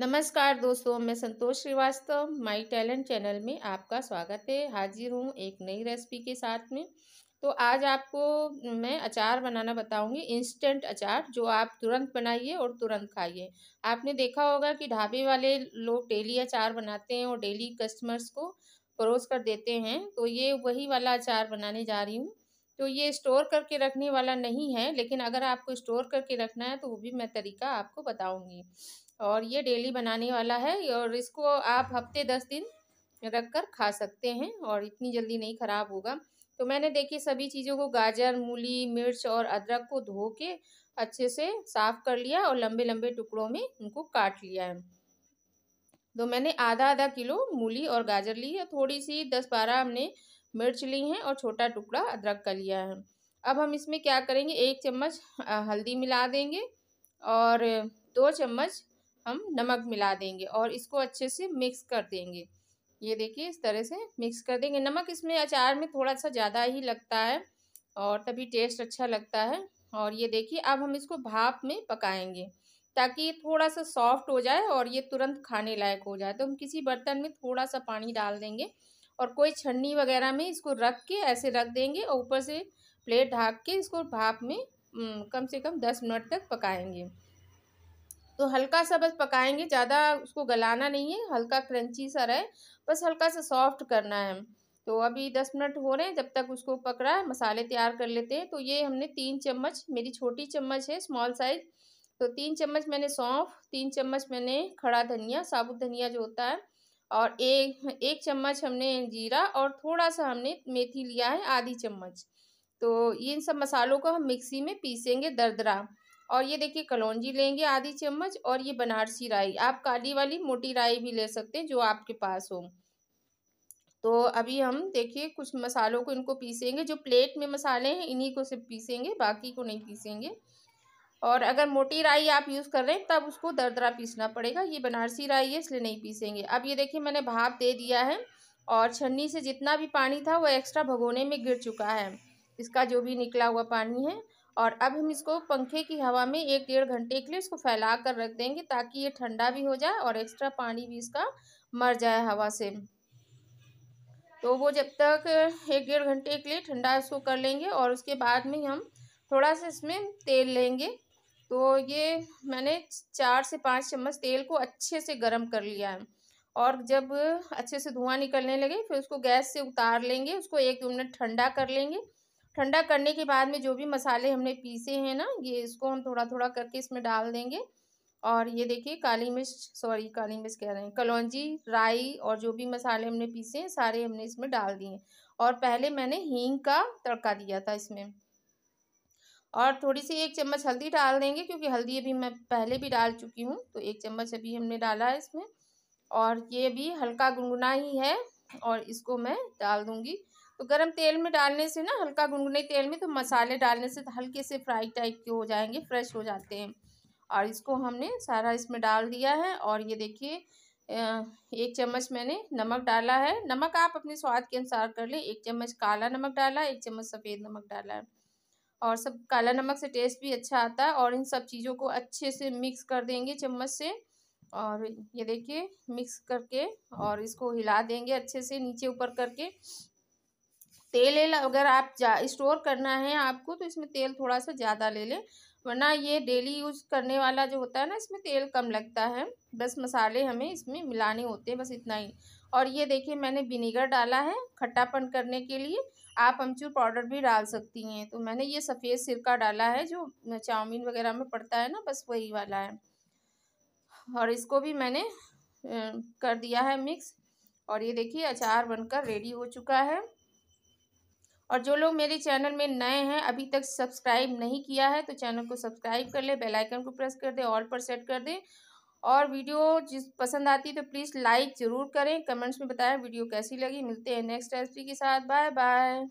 नमस्कार दोस्तों मैं Santosh Srivastava my talent channel में आपका स्वागत है हाजिर हूँ एक नई रेसिपी के साथ में तो आज आपको मैं अचार बनाना बताऊंगी इंस्टेंट अचार जो आप तुरंत बनाइए और तुरंत खाइए आपने देखा होगा कि ढाबे वाले लोग डेली अचार बनाते हैं और डेली कस्टमर्स को परोस कर देते हैं तो ये वही वाला अचार बनाने जा रही हूँ तो ये स्टोर करके रखने वाला नहीं है लेकिन अगर आपको स्टोर करके रखना है तो वो भी मैं तरीका आपको बताऊँगी और ये डेली बनाने वाला है और इसको आप हफ्ते दस दिन रख कर खा सकते हैं और इतनी जल्दी नहीं ख़राब होगा तो मैंने देखिए सभी चीज़ों को गाजर मूली मिर्च और अदरक को धो के अच्छे से साफ़ कर लिया और लंबे लंबे टुकड़ों में उनको काट लिया है तो मैंने आधा आधा किलो मूली और गाजर ली है थोड़ी सी दस बारह हमने मिर्च ली हैं और छोटा टुकड़ा अदरक का लिया है अब हम इसमें क्या करेंगे एक चम्मच हल्दी मिला देंगे और दो चम्मच हम नमक मिला देंगे और इसको अच्छे से मिक्स कर देंगे ये देखिए इस तरह से मिक्स कर देंगे नमक इसमें अचार में थोड़ा सा ज़्यादा ही लगता है और तभी टेस्ट अच्छा लगता है और ये देखिए अब हम इसको भाप में पकाएंगे ताकि ये थोड़ा सा सॉफ्ट हो जाए और ये तुरंत खाने लायक हो जाए तो हम किसी बर्तन में थोड़ा सा पानी डाल देंगे और कोई छन्नी वगैरह में इसको रख के ऐसे रख देंगे और ऊपर से प्लेट ढाक के इसको भाप में कम से कम दस मिनट तक पकाएंगे तो हल्का सा बस पकाएंगे ज़्यादा उसको गलाना नहीं है हल्का क्रंची सा रहे बस हल्का सा सॉफ्ट करना है तो अभी दस मिनट हो रहे हैं जब तक उसको पक रहा है मसाले तैयार कर लेते हैं तो ये हमने तीन चम्मच मेरी छोटी चम्मच है स्मॉल साइज़ तो तीन चम्मच मैंने सौंफ तीन चम्मच मैंने खड़ा धनिया साबुत धनिया जो होता है और एक एक चम्मच हमने जीरा और थोड़ा सा हमने मेथी लिया है आधी चम्मच तो ये इन सब मसालों को हम मिक्सी में पीसेंगे दरदरा और ये देखिए कलौजी लेंगे आधी चम्मच और ये बनारसी राई आप काली वाली मोटी राई भी ले सकते हैं जो आपके पास हो तो अभी हम देखिए कुछ मसालों को इनको पीसेंगे जो प्लेट में मसाले हैं इन्हीं को सिर्फ पीसेंगे बाकी को नहीं पीसेंगे और अगर मोटी राई आप यूज़ कर रहे हैं तब उसको दरदरा पीसना पड़ेगा ये बनारसी राई है इसलिए नहीं पीसेंगे अब ये देखिए मैंने भाप दे दिया है और छन्नी से जितना भी पानी था वो एक्स्ट्रा भगोने में गिर चुका है इसका जो भी निकला हुआ पानी है और अब हम इसको पंखे की हवा में एक डेढ़ घंटे के लिए इसको फैला कर रख देंगे ताकि ये ठंडा भी हो जाए और एक्स्ट्रा पानी भी इसका मर जाए हवा से तो वो जब तक एक डेढ़ घंटे के लिए ठंडा इसको कर लेंगे और उसके बाद में हम थोड़ा सा इसमें तेल लेंगे तो ये मैंने चार से पाँच चम्मच तेल को अच्छे से गर्म कर लिया है और जब अच्छे से धुआं निकलने लगे फिर उसको गैस से उतार लेंगे उसको एक दो मिनट ठंडा कर लेंगे ठंडा करने के बाद में जो भी मसाले हमने पीसे हैं ना ये इसको हम थोड़ा थोड़ा करके इसमें डाल देंगे और ये देखिए काली मिर्च सॉरी काली मिर्च कह रहे हैं कलौजी राई और जो भी मसाले हमने पीसे हैं सारे हमने इसमें डाल दिए और पहले मैंने हींग का तड़का दिया था इसमें और थोड़ी सी एक चम्मच हल्दी डाल देंगे क्योंकि हल्दी अभी मैं पहले भी डाल चुकी हूँ तो एक चम्मच अभी हमने डाला है इसमें और ये भी हल्का गुनगुना ही है और इसको मैं डाल दूँगी तो गरम तेल में डालने से ना हल्का गुनगुने तेल में तो मसाले डालने से तो हल्के से फ्राई टाइप के हो जाएंगे फ्रेश हो जाते हैं और इसको हमने सारा इसमें डाल दिया है और ये देखिए एक चम्मच मैंने नमक डाला है नमक आप अपने स्वाद के अनुसार कर लें एक चम्मच काला नमक डाला एक चम्मच सफ़ेद नमक डाला है और सब काला नमक से टेस्ट भी अच्छा आता है और इन सब चीज़ों को अच्छे से मिक्स कर देंगे चम्मच से और ये देखिए मिक्स करके और इसको हिला देंगे अच्छे से नीचे ऊपर करके तेल ले अगर आप स्टोर करना है आपको तो इसमें तेल थोड़ा सा ज़्यादा ले लें वरना ये डेली यूज करने वाला जो होता है ना इसमें तेल कम लगता है बस मसाले हमें इसमें मिलाने होते हैं बस इतना ही और ये देखिए मैंने विनीगर डाला है खट्टापन करने के लिए आप अमचूर पाउडर भी डाल सकती हैं तो मैंने ये सफ़ेद सिरका डाला है जो चाउमीन वगैरह में पड़ता है ना बस वही वाला है और इसको भी मैंने कर दिया है मिक्स और ये देखिए अचार बनकर रेडी हो चुका है और जो लोग मेरे चैनल में नए हैं अभी तक सब्सक्राइब नहीं किया है तो चैनल को सब्सक्राइब कर ले बेल आइकन को प्रेस कर दें ऑल पर सेट कर दें और वीडियो जिस पसंद आती है तो प्लीज़ लाइक ज़रूर करें कमेंट्स में बताएं वीडियो कैसी लगी मिलते हैं नेक्स्ट रेसिपी के साथ बाय बाय